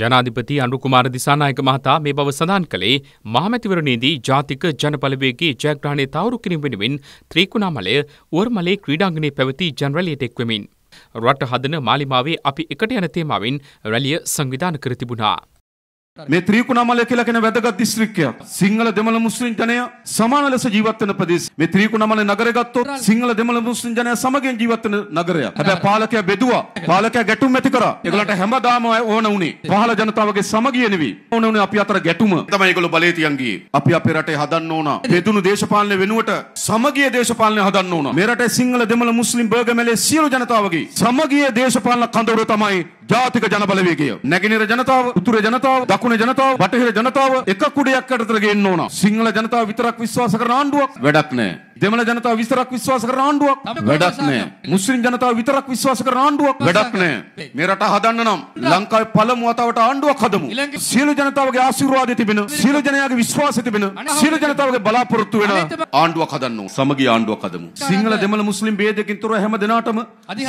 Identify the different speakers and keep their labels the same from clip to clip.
Speaker 1: ජනාධිපති අනුකුමාර දිසානායක මහතා මේ බව සඳහන් කළේ මහමැතිවරණයේදී ජාතික ජනපලවේගී ජයග්‍රහණය තවුරු කිරීම වෙනුවෙන් ත්‍රිකුණාමලය උවර්මලේ ක්‍රීඩාංගණයේ පැවති ජනරැලියට එක්වෙමින්. රට හදන මාලිමාවේ අපි එකට යන තේමාවෙන් රැලිය සංවිධාන කර තිබුණා. මේ ත්‍රීකුණාමලය කියලා කියන
Speaker 2: වැදගත් දිස්ත්‍රික්කයක්. සිංහල දෙමළ මුස්ලිම් ජනය සමාන ලෙස ජීවත් වෙන ප්‍රදේශ. මේ ත්‍රීකුණාමලය නගරය ගත්තොත් සිංහල දෙමළ මුස්ලිම් ජනය සමගින් ජීවත් වෙන නගරයක්. හැබැයි පාලකයා බෙදුවා. පාලකයා ගැටුම් ඇති කරා. ඒගොල්ලන්ට හැමදාම ඕන උනේ පහළ ජනතාවගේ සමගිය නෙවෙයි. ඕන උනේ අපි අතර ගැටුම. තමයි ඒගොල්ලෝ බලේ තියන් ගියේ. අපි අපේ රටේ හදන්න ඕන. බෙදුණු දේශපාලනය වෙනුවට සමගිය දේශපාලනය හදන්න ඕන. මේ රටේ සිංහල දෙමළ මුස්ලිම් බර්ගමැලේ සියලු ජනතාවගේ සමගිය දේශපාලන කඳවුර තමයි ජාතික ජනබලවේගය. නැගෙනහිර ජනතාව, උතුර ජනතාව, දකුණේ ජනතාව, බටහිර ජනතාව එක කුඩයක් යටතට ගේන්න ඕන. සිංහල ජනතාව විතරක් විශ්වාස කරන ආණ්ඩුවක් වැඩක් නැහැ. දෙමළ ජනතාව විතරක් විශ්වාස කරන ආණ්ඩුවක් වැඩක් නෑ. මුස්ලිම් ජනතාව විතරක් විශ්වාස කරන ආණ්ඩුවක් වැඩක් නෑ. මේ රට හදන්න නම් ලංකාවේ පළමු වතාවට ආණ්ඩුවක් හදමු. සියලු ජනතාවගේ ආශිර්වාදය තිබෙන, සියලු ජනයාගේ විශ්වාසය තිබෙන, සියලු ජනතාවගේ බලාපොරොත්තු වෙන ආණ්ඩුවක් හදන්න ඕන. සමගිය ආණ්ඩුවක් හදමු. සිංහල දෙමළ මුස්ලිම් ભેදයකින් තොර හැම දෙනාටම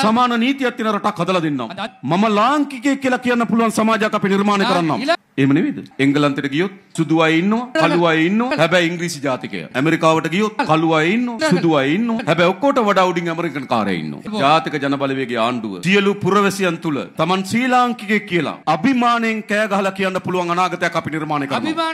Speaker 2: සමාන නීතියක් තියෙන රටක් හදලා දෙන්නම්. මම ලාංකිකයෙක් කියලා කියන්න පුළුවන් සමාජයක් අපි නිර්මාණය කරන්නම්. එහෙම නෙවෙයිද? එංගලන්තයට ගියොත් සුදු අය ඉන්නවා, කළු අය ඉන්නවා. හැබැයි ඉංග්‍රීසි ජාතිකය. ඇමරිකාවට ගියොත් කළු අය ඉන්නවා, සුදු අය ඉන්නවා. හැබැයි ඔක්කොට වඩා උඩින් ඇමරිකන් කාරය ඉන්නවා. ජාතික ජනබලවේගයේ ආණ්ඩුව සියලු පුරවැසියන් තුල Taman ශ්‍රී ලාංකිකයෙක් කියලා අභිමාණයෙන් කෑ ගහලා කියන්න පුළුවන් අනාගතයක් අපි නිර්මාණය
Speaker 1: කරනවා.